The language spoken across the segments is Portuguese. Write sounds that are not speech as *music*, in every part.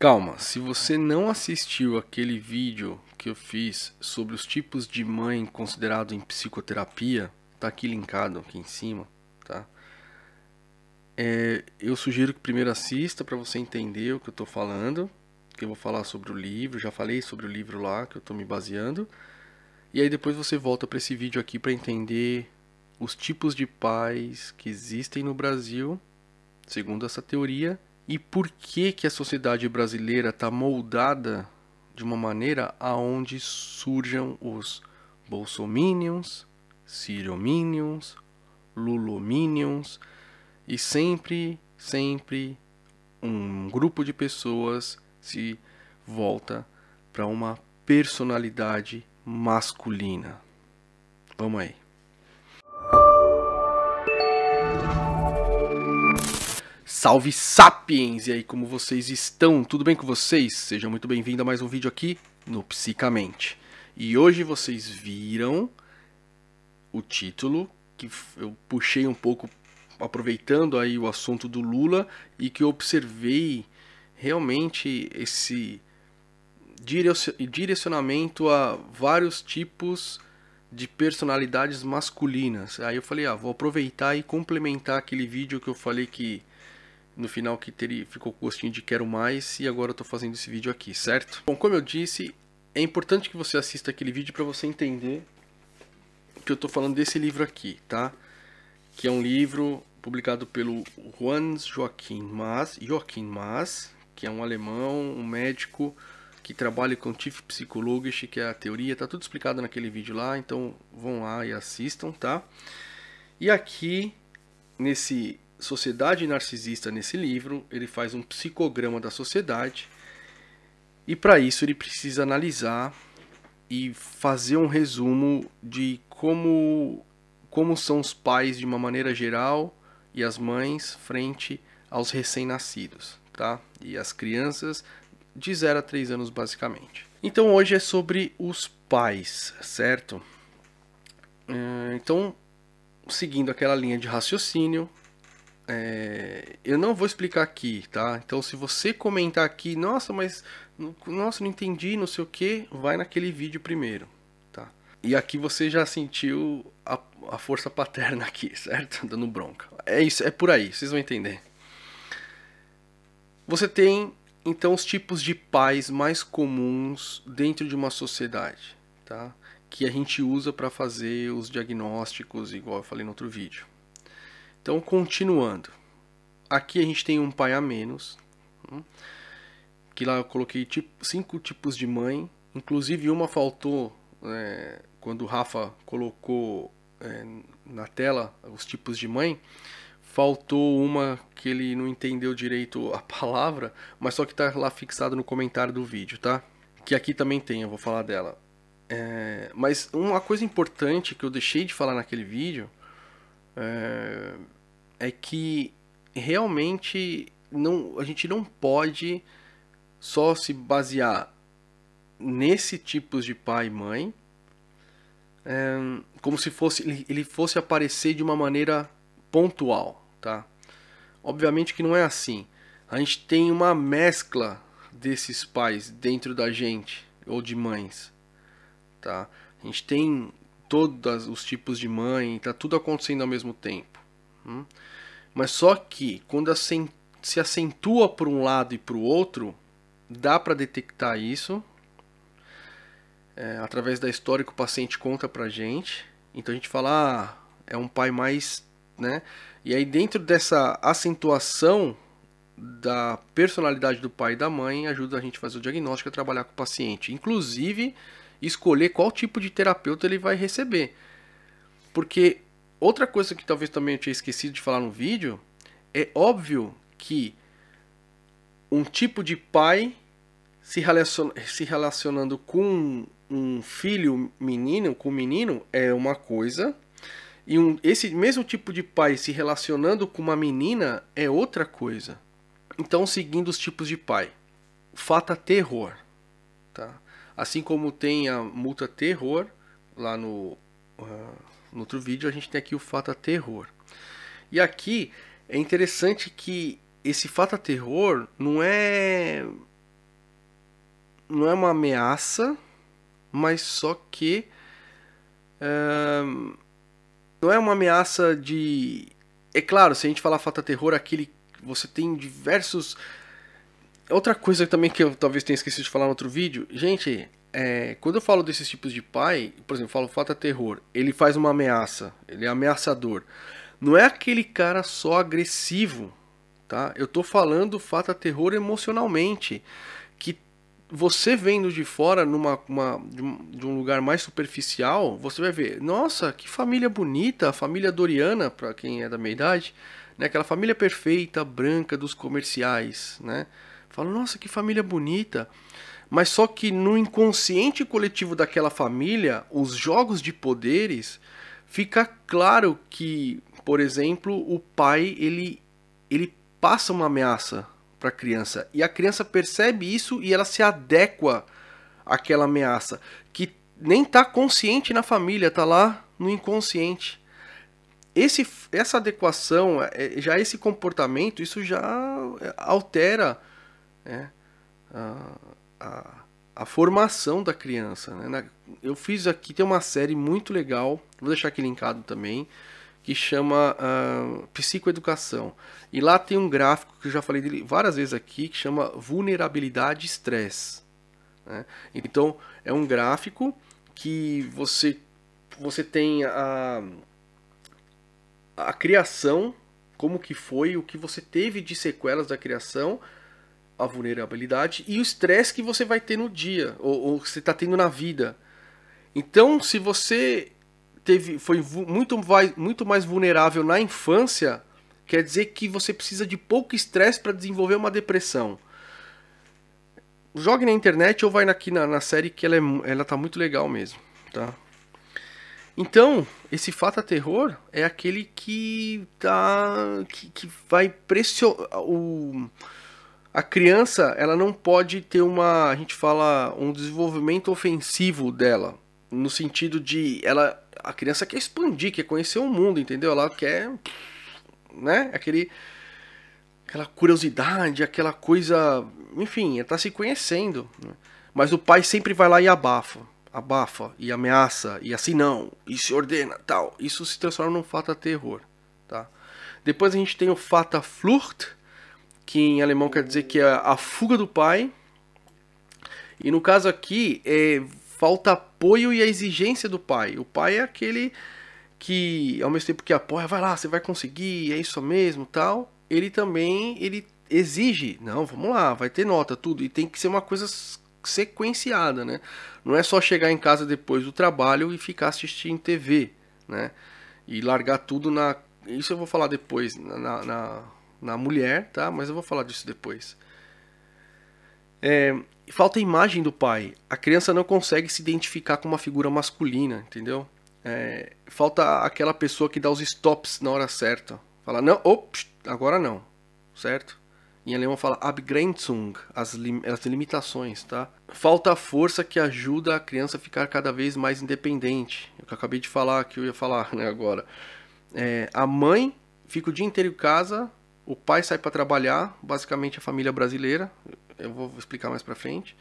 Calma, se você não assistiu aquele vídeo que eu fiz sobre os tipos de mãe considerado em psicoterapia, tá aqui linkado aqui em cima, tá? É, eu sugiro que primeiro assista para você entender o que eu estou falando, que eu vou falar sobre o livro, já falei sobre o livro lá que eu estou me baseando, e aí depois você volta para esse vídeo aqui para entender os tipos de pais que existem no Brasil, segundo essa teoria, e por que que a sociedade brasileira está moldada de uma maneira aonde surjam os bolsominions, sirominions, lulominions e sempre, sempre um grupo de pessoas se volta para uma personalidade masculina. Vamos aí. Salve Sapiens! E aí, como vocês estão? Tudo bem com vocês? Sejam muito bem-vindos a mais um vídeo aqui no Psicamente. E hoje vocês viram o título que eu puxei um pouco aproveitando aí o assunto do Lula e que eu observei realmente esse direcionamento a vários tipos de personalidades masculinas. Aí eu falei, ah, vou aproveitar e complementar aquele vídeo que eu falei que no final que teria, ficou com gostinho de quero mais e agora eu tô fazendo esse vídeo aqui, certo? Bom, como eu disse, é importante que você assista aquele vídeo para você entender que eu tô falando desse livro aqui, tá? Que é um livro publicado pelo Juan Joaquim Mas, Joaquim Mas, que é um alemão, um médico que trabalha com Psychologisch, que é a teoria, tá tudo explicado naquele vídeo lá, então vão lá e assistam, tá? E aqui nesse Sociedade Narcisista nesse livro, ele faz um psicograma da sociedade e para isso ele precisa analisar e fazer um resumo de como como são os pais de uma maneira geral e as mães frente aos recém-nascidos, tá? E as crianças de 0 a 3 anos basicamente. Então hoje é sobre os pais, certo? Eh, então, seguindo aquela linha de raciocínio, é, eu não vou explicar aqui, tá? Então, se você comentar aqui, nossa, mas nossa, não entendi, não sei o que, vai naquele vídeo primeiro, tá? E aqui você já sentiu a, a força paterna aqui, *laughs* certo? Dando bronca. É isso, é por aí, vocês vão entender. Você tem então os tipos de pais mais comuns dentro de uma sociedade, tá? Que a gente usa para fazer os diagnósticos, igual eu falei no outro vídeo. Então, continuando. Aqui a gente tem um pai a menos, hum, que lá eu coloquei tipo, cinco tipos de mãe, inclusive uma faltou é, quando o Rafa colocou é, na tela os tipos de mãe, faltou uma que ele não entendeu direito a palavra, mas só que está lá fixado no comentário do vídeo, tá? Que aqui também tem, eu vou falar dela. É, mas uma coisa importante que eu deixei de falar naquele vídeo é, é que realmente não, a gente não pode só se basear nesse tipos de pai e mãe, é, como se fosse ele fosse aparecer de uma maneira pontual, tá? Obviamente que não é assim. A gente tem uma mescla desses pais dentro da gente ou de mães, tá? A gente tem todos os tipos de mãe, tá tudo acontecendo ao mesmo tempo. Hum? Mas só que quando se acentua por um lado e para o outro, dá para detectar isso. É, através da história que o paciente conta para gente. Então a gente fala, ah, é um pai mais. Né? E aí, dentro dessa acentuação da personalidade do pai e da mãe, ajuda a gente a fazer o diagnóstico e trabalhar com o paciente. Inclusive, escolher qual tipo de terapeuta ele vai receber. Porque Outra coisa que talvez também eu tinha esquecido de falar no vídeo é óbvio que um tipo de pai se, relaciona, se relacionando com um filho menino, com um menino, é uma coisa. E um, esse mesmo tipo de pai se relacionando com uma menina é outra coisa. Então, seguindo os tipos de pai. Fata é terror. Tá? Assim como tem a multa terror lá no. Uh, no outro vídeo a gente tem aqui o Fata Terror. E aqui é interessante que esse Fata Terror não é não é uma ameaça, mas só que não é uma ameaça de é claro, se a gente falar Fata Terror, aquele você tem diversos outra coisa também que eu talvez tenha esquecido de falar no outro vídeo, gente, é, quando eu falo desses tipos de pai, por exemplo, eu falo fato a terror, ele faz uma ameaça, ele é ameaçador. Não é aquele cara só agressivo, tá? Eu tô falando fato a terror emocionalmente, que você vendo de fora numa uma, de um lugar mais superficial, você vai ver, nossa, que família bonita, a família Doriana, para quem é da minha idade, né? Aquela família perfeita, branca dos comerciais, né? Falo, nossa, que família bonita. Mas só que no inconsciente coletivo daquela família, os jogos de poderes, fica claro que, por exemplo, o pai ele ele passa uma ameaça para a criança e a criança percebe isso e ela se adequa àquela ameaça que nem tá consciente na família, tá lá no inconsciente. Esse, essa adequação, é, é, já esse comportamento, isso já altera né, a, a formação da criança. Né? Na, eu fiz aqui, tem uma série muito legal, vou deixar aqui linkado também, que chama uh, Psicoeducação. E lá tem um gráfico que eu já falei dele várias vezes aqui, que chama Vulnerabilidade e Estresse. Né? Então, é um gráfico que você, você tem a, a criação, como que foi, o que você teve de sequelas da criação, a vulnerabilidade e o estresse que você vai ter no dia ou, ou que você está tendo na vida. Então, se você teve, foi muito mais, muito mais vulnerável na infância, quer dizer que você precisa de pouco estresse para desenvolver uma depressão. Jogue na internet ou vai aqui na, na série que ela, é, ela tá muito legal mesmo, tá? Então, esse fato a terror é aquele que tá que, que vai pressionar o a criança ela não pode ter uma, a gente fala, um desenvolvimento ofensivo dela, no sentido de ela a criança quer expandir, quer conhecer o mundo, entendeu? Ela quer, né? Aquele aquela curiosidade, aquela coisa, enfim, ela tá se conhecendo. Né? Mas o pai sempre vai lá e abafa, abafa e ameaça e assim não, e se ordena, tal. Isso se transforma num fata terror, tá? Depois a gente tem o fata flirt, que em alemão quer dizer que é a fuga do pai. E no caso aqui, é, falta apoio e a exigência do pai. O pai é aquele que, ao mesmo tempo que apoia, vai lá, você vai conseguir, é isso mesmo, tal. Ele também, ele exige, não, vamos lá, vai ter nota, tudo. E tem que ser uma coisa sequenciada, né? Não é só chegar em casa depois do trabalho e ficar assistindo TV, né? E largar tudo na... Isso eu vou falar depois, na, na na mulher, tá? Mas eu vou falar disso depois. É, falta a imagem do pai. A criança não consegue se identificar com uma figura masculina, entendeu? É, falta aquela pessoa que dá os stops na hora certa. Fala, não, ops, oh, agora não, certo? Em alemão fala Abgrenzung, as, lim as limitações, tá? Falta a força que ajuda a criança a ficar cada vez mais independente. É o que eu acabei de falar, que eu ia falar *laughs* né, agora. É, a mãe fica o dia inteiro em casa, o pai sai para trabalhar, basicamente a família brasileira, eu vou explicar mais para frente.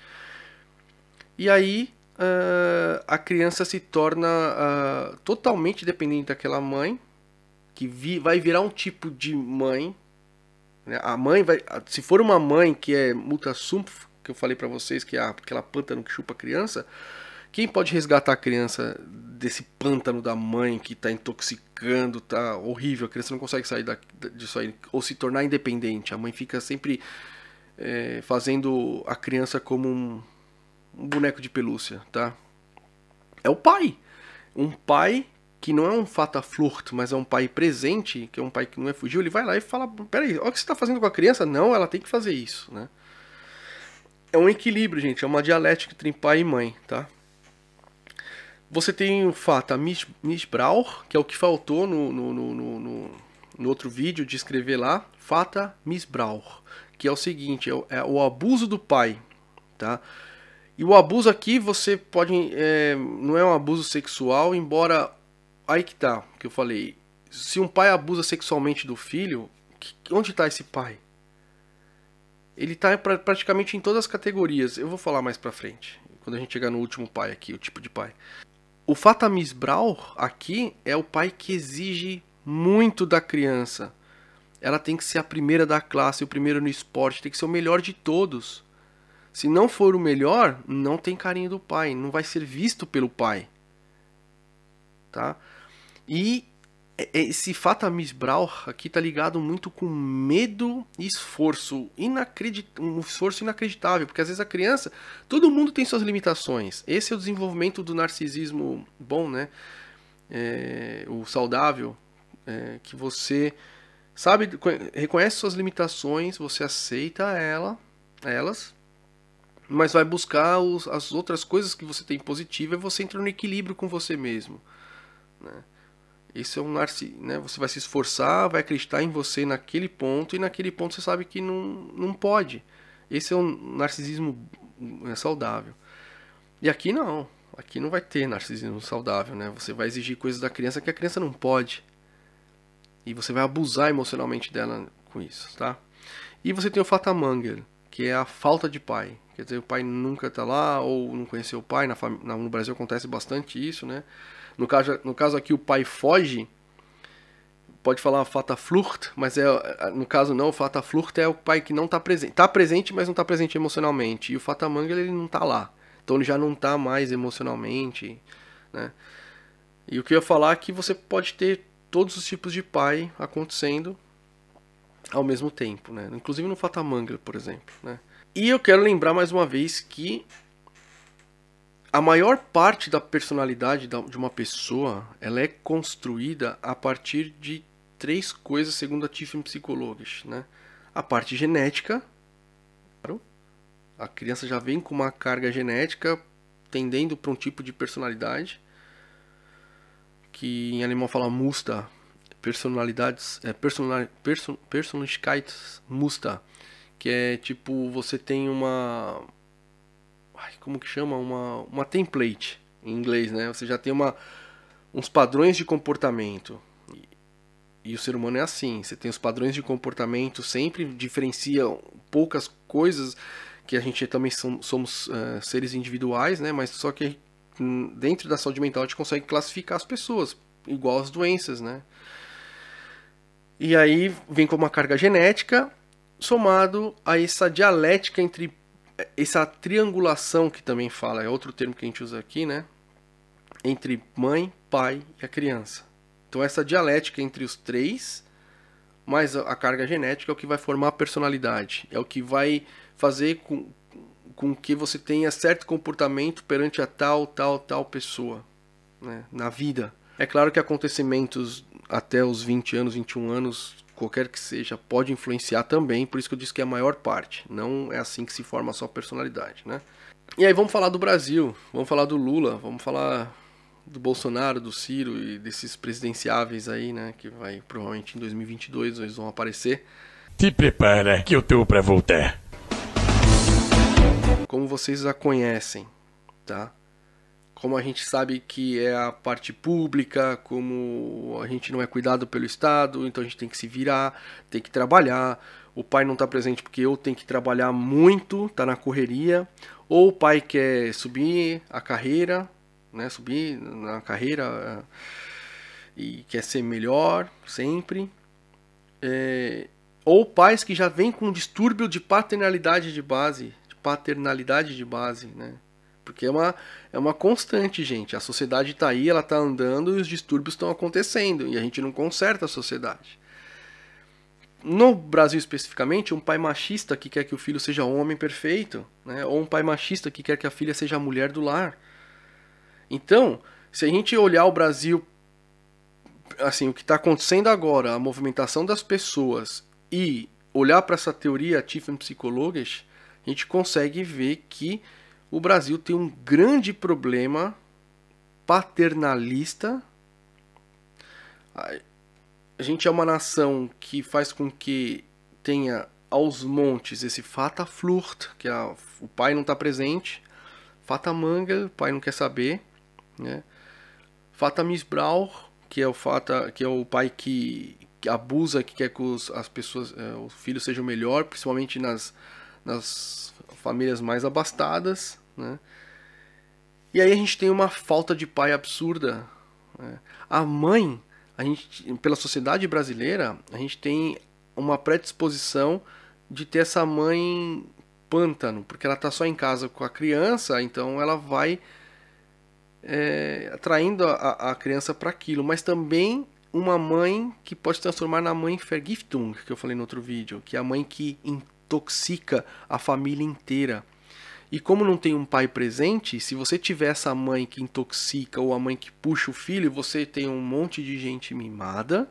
E aí uh, a criança se torna uh, totalmente dependente daquela mãe, que vi, vai virar um tipo de mãe. Né? A mãe vai, se for uma mãe que é sumpf, que eu falei para vocês que é aquela planta no que chupa a criança, quem pode resgatar a criança desse pântano da mãe que está intoxicando, tá horrível, a criança não consegue sair da, disso aí, ou se tornar independente. A mãe fica sempre é, fazendo a criança como um, um boneco de pelúcia, tá? É o pai. Um pai que não é um flurto, mas é um pai presente, que é um pai que não é fugiu, ele vai lá e fala: peraí, olha o que você está fazendo com a criança. Não, ela tem que fazer isso, né? É um equilíbrio, gente. É uma dialética entre pai e mãe, tá? Você tem o Fata Misbrau, que é o que faltou no, no, no, no, no outro vídeo de escrever lá. Fata Misbrau, que é o seguinte, é o, é o, abuso do pai, tá? E o abuso aqui você pode... É, não é um abuso sexual, embora... Aí que tá, que eu falei. Se um pai abusa sexualmente do filho, que, onde está esse pai? Ele está pra, praticamente em todas as categorias. Eu vou falar mais pra frente quando a gente chegar no último pai aqui, o tipo de pai. O Fatamis Brau aqui é o pai que exige muito da criança. Ela tem que ser a primeira da classe, o primeiro no esporte, tem que ser o melhor de todos. Se não for o melhor, não tem carinho do pai, não vai ser visto pelo pai. Tá? E é, é, esse Miss Misbral aqui tá ligado muito com medo e esforço. Inacredit... Um esforço inacreditável, porque às vezes a criança. Todo mundo tem suas limitações. Esse é o desenvolvimento do narcisismo bom, né? É... O saudável. É... Que você sabe, reconhece suas limitações, você aceita ela, elas, mas vai buscar os, as outras coisas que você tem positiva e você entra no equilíbrio com você mesmo, né? Isso é um narcisismo, né? Você vai se esforçar, vai acreditar em você naquele ponto e naquele ponto você sabe que não, não pode. Esse é um narcisismo é saudável. E aqui não. Aqui não vai ter narcisismo saudável, né? Você vai exigir coisas da criança que a criança não pode. E você vai abusar emocionalmente dela com isso, tá? E você tem o fatamangal, que é a falta de pai. Quer dizer, o pai nunca tá lá ou não conheceu o pai. Na fam... No Brasil acontece bastante isso, né? No caso, no caso aqui, o pai foge, pode falar fata flucht, mas é, é, no caso não, o fata flucht é o pai que não está presente. Está presente, mas não está presente emocionalmente. E o fata mangel, ele não está lá. Então ele já não está mais emocionalmente, né? E o que eu ia falar é que você pode ter todos os tipos de pai acontecendo ao mesmo tempo, né? Inclusive no fata Fatamangra, por exemplo, né? E eu quero lembrar mais uma vez que a maior parte da personalidade de uma pessoa é construída a partir de três coisas, segundo a Tiffin Psychologisch. Né? A parte genética, claro, a criança já vem com uma carga genética tendendo para um tipo de personalidade, que em alemão fala musta, personalidades, é, personal, person, Persönlichkeit musta, que é tipo, você tem uma como que chama? Uma, uma template em inglês, né? Você já tem uma, uns padrões de comportamento. E, e o ser humano é assim. Você tem os padrões de comportamento, sempre diferencia poucas coisas que a gente também somos uh, seres individuais, né? Mas só que dentro da saúde mental a gente consegue classificar as pessoas igual as doenças, né? E aí vem com uma carga genética somado a essa dialética entre essa triangulação que também fala, é outro termo que a gente usa aqui, né? Entre mãe, pai e a criança. Então essa dialética entre os três, mais a carga genética é o que vai formar a personalidade, é o que vai fazer com, com que você tenha certo comportamento perante a tal, tal, tal pessoa né? na vida. É claro que acontecimentos até os 20 anos, 21 anos qualquer que seja, pode influenciar também, por isso que eu disse que é a maior parte. Não é assim que se forma a sua personalidade, né? E aí vamos falar do Brasil, vamos falar do Lula, vamos falar do Bolsonaro, do Ciro e desses presidenciáveis aí, né, que vai provavelmente em 2022 eles vão aparecer. Te prepara que eu tô é para voltar. Como vocês a conhecem, tá? como a gente sabe que é a parte pública, como a gente não é cuidado pelo Estado, então a gente tem que se virar, tem que trabalhar. O pai não está presente porque eu tenho que trabalhar muito, está na correria. Ou o pai quer subir a carreira, né, subir na carreira eh, e quer ser melhor sempre. É, ou pais que já vêm com um distúrbio de paternalidade de base, de paternalidade de base, né? Porque é uma, é uma constante, gente. A sociedade está aí, ela está andando e os distúrbios estão acontecendo. E a gente não conserta a sociedade. No Brasil especificamente, um pai machista que quer que o filho seja homem perfeito, né? ou um pai machista que quer que a filha seja a mulher do lar. Então, se a gente olhar o Brasil, assim, o que está acontecendo agora, a movimentação das pessoas e olhar para essa teoria Tiffin Psychologisch, a gente consegue ver que o Brasil tem um grande problema paternalista. A gente é uma nação que faz com que tenha aos montes esse fata flurt, que é a, o pai não está presente, fata manga, o pai não quer saber, né? fata misbrau, que é o fata, que é o pai que, que abusa, que quer que os, as pessoas, é, os filhos sejam melhor, principalmente nas, nas famílias mais abastadas, né? E aí a gente tem uma falta de pai absurda. Né? A mãe, a gente, pela sociedade brasileira, a gente tem uma predisposição de ter essa mãe pântano, porque ela está só em casa com a criança, então ela vai é, atraindo a, a criança para aquilo, mas também uma mãe que pode se transformar na mãe Vergiftung, que eu falei no outro vídeo, que é a mãe que intoxica a família inteira. E como não tem um pai presente, se você tiver essa mãe que intoxica ou a mãe que puxa o filho, você tem um monte de gente mimada,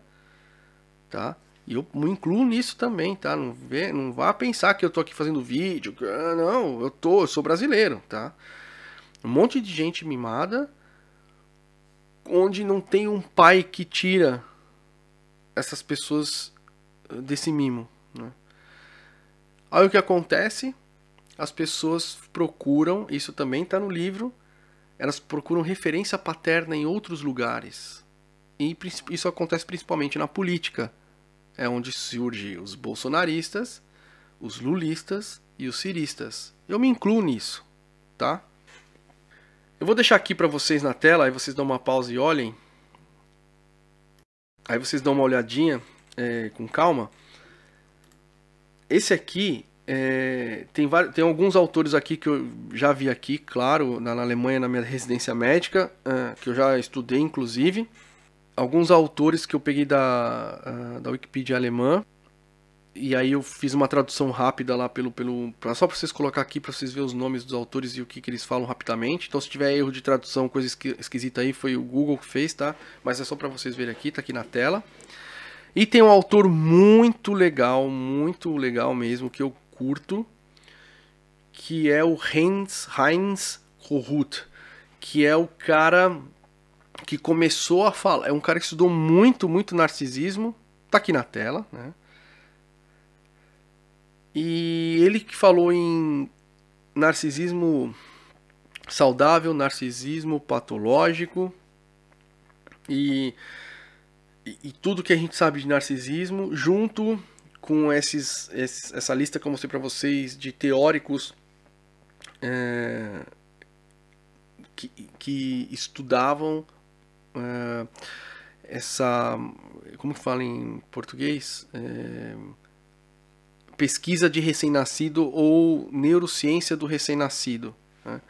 tá? E eu me incluo nisso também, tá? Não, vê, não vá pensar que eu tô aqui fazendo vídeo, ah, não, eu tô, eu sou brasileiro, tá? Um monte de gente mimada onde não tem um pai que tira essas pessoas ah, desse mimo, Aí o que acontece? As pessoas procuram, isso também está no livro, elas procuram referência paterna em outros lugares. E isso acontece principalmente na política. É onde surgem os bolsonaristas, os lulistas e os ciristas. Eu me incluo nisso, tá? Eu vou deixar aqui para vocês na tela, aí vocês dão uma pausa e olhem. Aí vocês dão uma olhadinha é, com calma. Esse aqui é, tem, vários, tem alguns autores aqui que eu já vi aqui, claro, na, na Alemanha, na minha residência médica, uh, que eu já estudei, inclusive. Alguns autores que eu peguei da, uh, da Wikipedia alemã. E aí eu fiz uma tradução rápida lá pelo. pelo pra, só para vocês colocar aqui, para vocês verem os nomes dos autores e o que, que eles falam rapidamente. Então, se tiver erro de tradução, coisa esqui, esquisita aí, foi o Google que fez, tá? Mas é só para vocês verem aqui, tá aqui na tela. E tem um autor muito legal, muito legal mesmo, que eu curto, que é o Heinz, Heinz Kohut, que é o cara que começou a falar. É um cara que estudou muito, muito narcisismo. Tá aqui na tela, né? E ele que falou em narcisismo saudável, narcisismo patológico. E e, tudo que a gente sabe de narcisismo, junto com esses, esses essa lista que eu mostrei para vocês de teóricos é, que, que estudavam é, essa. Como fala em português? É, pesquisa de recém-nascido ou neurociência do recém-nascido. Né?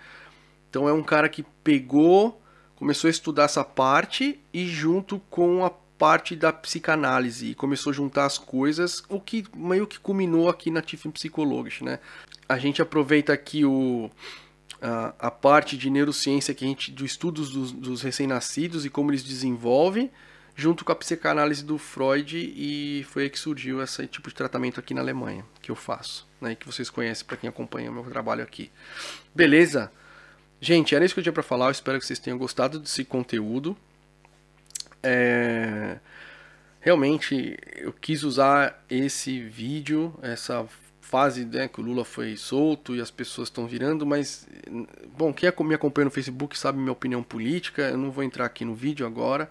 Então é um cara que pegou, começou a estudar essa parte e junto com a parte da psicanálise e começou a juntar as coisas, o que meio que culminou aqui na Tiffin Psychologisch, né? A gente aproveita aqui o, a, a, parte de neurociência que a gente, do estudos dos, dos recém-nascidos e como eles desenvolvem, junto com a psicanálise do Freud e foi aí que surgiu esse tipo de tratamento aqui na Alemanha, que eu faço, né? que vocês conhecem para quem acompanha o meu trabalho aqui. Beleza? Gente, era isso que eu tinha para falar. Eu espero que vocês tenham gostado desse conteúdo. É, realmente eu quis usar esse vídeo, essa fase né, que o Lula foi solto e as pessoas estão virando, mas bom, quem me acompanha no Facebook sabe minha opinião política, eu não vou entrar aqui no vídeo agora,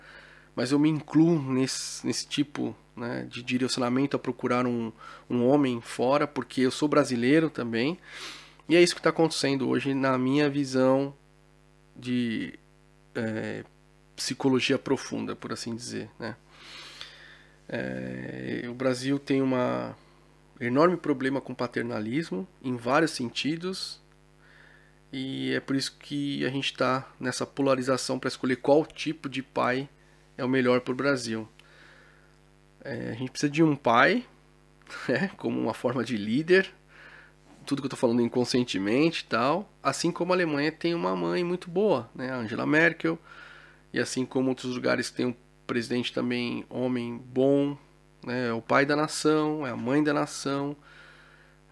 mas eu me incluo nesse, nesse tipo né, de direcionamento a procurar um, um homem fora, porque eu sou brasileiro também, e é isso que está acontecendo hoje na minha visão de é, psicologia profunda, por assim dizer. Né? É, o Brasil tem uma enorme problema com paternalismo em vários sentidos e é por isso que a gente está nessa polarização para escolher qual tipo de pai é o melhor para o Brasil. É, a gente precisa de um pai, *laughs* né, como uma forma de líder, tudo que eu estou falando inconscientemente e tal, assim como a Alemanha tem uma mãe muito boa, né, Angela Merkel, e assim como outros lugares que tem um presidente também homem bom, né? é o pai da nação, é a mãe da nação.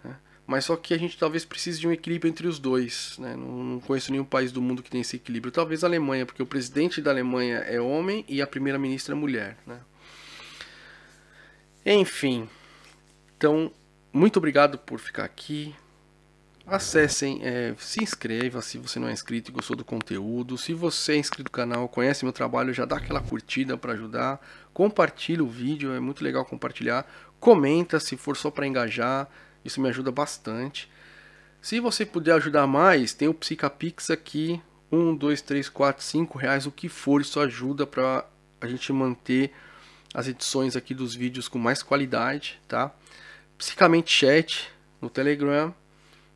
Né? Mas só que a gente talvez precise de um equilíbrio entre os dois. Né? Não, não conheço nenhum país do mundo que tem esse equilíbrio. Talvez a Alemanha, porque o presidente da Alemanha é homem e a primeira-ministra é mulher. Né? Enfim, então, muito obrigado por ficar aqui. Acessem, é, se inscreva se você não é inscrito e gostou do conteúdo. Se você é inscrito no canal, conhece meu trabalho, já dá aquela curtida para ajudar. Compartilha o vídeo, é muito legal compartilhar. Comenta se for só para engajar, isso me ajuda bastante. Se você puder ajudar mais, tem o Psicapix aqui, 1, 2, 3, 4, 5 reais, o que for, isso ajuda para a gente manter as edições aqui dos vídeos com mais qualidade, tá? Psicamente chat no Telegram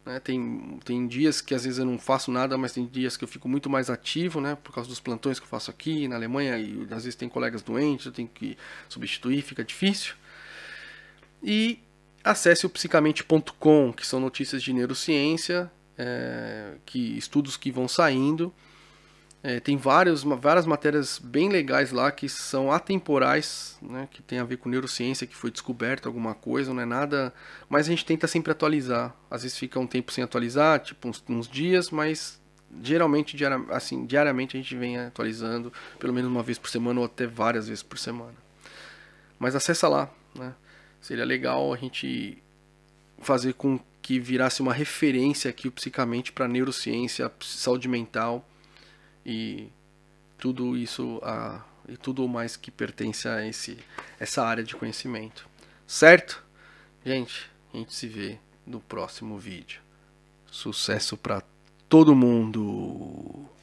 né? Tem, tem dias que às vezes eu não faço nada, mas tem dias que eu fico muito mais ativo, né? Por causa dos plantões que eu faço aqui na Alemanha, e às vezes tem colegas doentes, eu tenho que substituir, fica difícil. E acesse o psicamente.com, que são notícias de neurociência, é, que estudos que vão saindo. É, tem vários, várias matérias bem legais lá que são atemporais, né, que tem a ver com neurociência, que foi descoberta alguma coisa, não é nada. Mas a gente tenta sempre atualizar. Às vezes fica um tempo sem atualizar, tipo uns, uns dias, mas geralmente assim, diariamente a gente vem atualizando, pelo menos uma vez por semana ou até várias vezes por semana. Mas acessa lá, né? Seria legal a gente fazer com que virasse uma referência aqui o psicamente para neurociência, saúde mental e tudo isso a, e tudo mais que pertence a esse, essa área de conhecimento. Certo? Gente, a gente se vê no próximo vídeo. Sucesso para todo mundo!